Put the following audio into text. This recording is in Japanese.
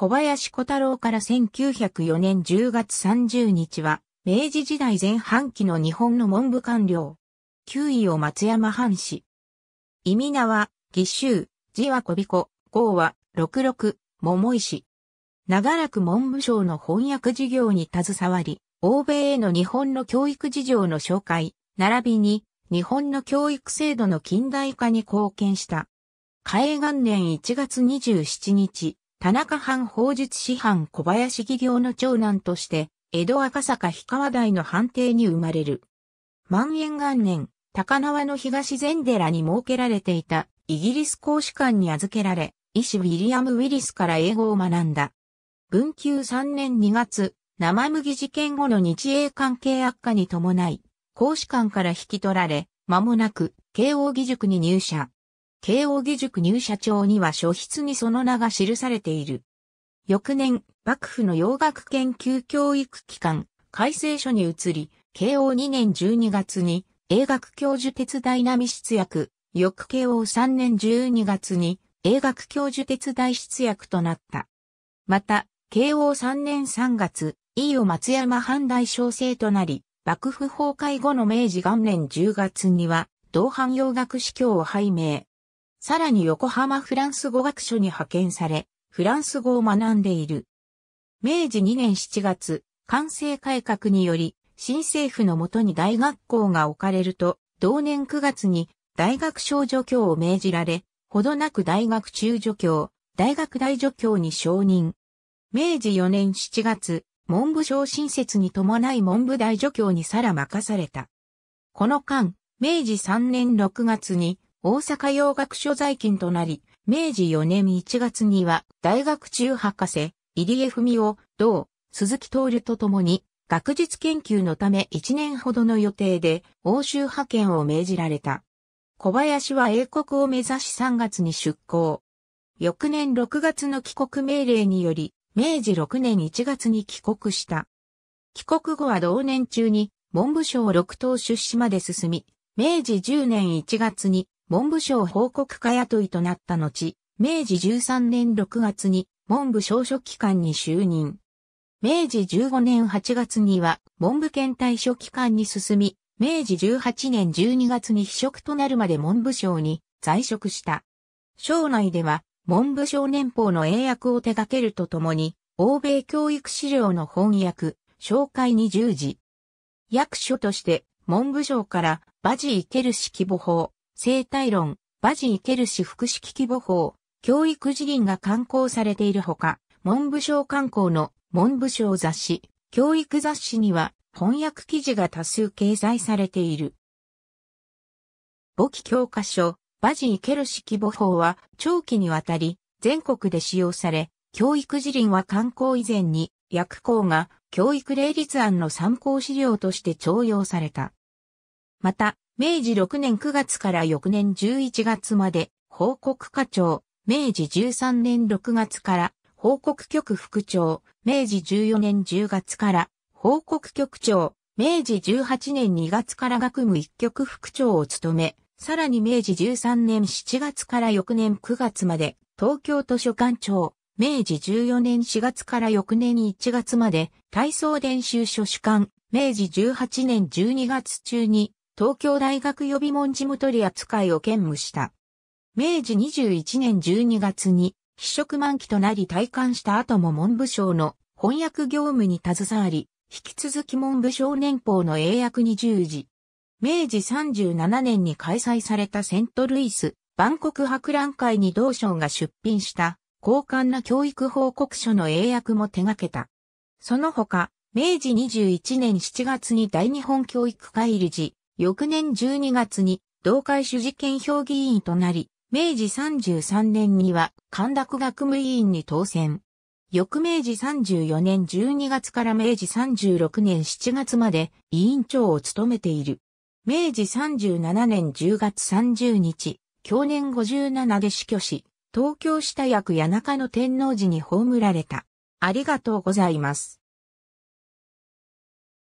小林小太郎から1904年10月30日は、明治時代前半期の日本の文部官僚。9位を松山藩士。意味名は、義州、字は小彦、号は、六六、桃石。長らく文部省の翻訳事業に携わり、欧米への日本の教育事情の紹介、並びに、日本の教育制度の近代化に貢献した。海元年1月27日、田中藩法術師範小林義行の長男として、江戸赤坂氷川台の藩邸に生まれる。万延元年、高輪の東禅寺に設けられていたイギリス公使館に預けられ、医師ウィリアム・ウィリスから英語を学んだ。文久3年2月、生麦事件後の日英関係悪化に伴い、公使館から引き取られ、間もなく慶応義塾に入社。慶応義塾入社長には書筆にその名が記されている。翌年、幕府の洋楽研究教育機関、改正書に移り、慶応2年12月に、英学教授鉄大並出役、翌慶応3年12月に、英学教授鉄大出役となった。また、慶応3年3月、飯尾松山藩大小生となり、幕府崩壊後の明治元年10月には、同藩洋学司教を拝命。さらに横浜フランス語学所に派遣され、フランス語を学んでいる。明治2年7月、完成改革により、新政府のもとに大学校が置かれると、同年9月に大学小助教を命じられ、ほどなく大学中助教、大学大助教に承認。明治4年7月、文部省新設に伴い文部大助教にさら任された。この間、明治3年6月に大阪洋学所在勤となり、明治4年1月には大学中博士、入江文夫、同、鈴木徹と共に、学術研究のため1年ほどの予定で欧州派遣を命じられた。小林は英国を目指し3月に出港。翌年6月の帰国命令により、明治6年1月に帰国した。帰国後は同年中に文部省六等出資まで進み、明治10年1月に文部省報告課雇いとなった後、明治13年6月に文部省書記官に就任。明治15年8月には文部検体書記官に進み、明治18年12月に非職となるまで文部省に在職した。省内では文部省年報の英訳を手掛けるとともに、欧米教育資料の翻訳、紹介に従事。役所として文部省からバジー・ケルシ規模法、生態論、バジー・ケルシ福式規模法、教育辞林が刊行されているほか、文部省刊行の文部省雑誌、教育雑誌には翻訳記事が多数掲載されている。簿記教科書、バジー・ケルシ規模法は長期にわたり全国で使用され、教育辞林は刊行以前に、薬校が教育例立案の参考資料として徴用された。また、明治6年9月から翌年11月まで報告課長、明治13年6月から報告局副長、明治14年10月から報告局長、明治18年2月から学務一局副長を務め、さらに明治13年7月から翌年9月まで東京図書館長、明治14年4月から翌年1月まで体操練習書士官、明治18年12月中に東京大学予備門事務取扱いを兼務した。明治21年12月に、非職満期となり退官した後も文部省の翻訳業務に携わり、引き続き文部省年報の英訳に従事。明治37年に開催されたセントルイス万国博覧会に同省が出品した高官な教育報告書の英訳も手掛けた。その他、明治21年7月に大日本教育会理事、翌年12月に同会主事権評議員となり、明治33年には神楽学務委員に当選。翌明治34年12月から明治36年7月まで委員長を務めている。明治37年10月30日、去年57で死去し、東京下役谷中の天皇寺に葬られた。ありがとうございます。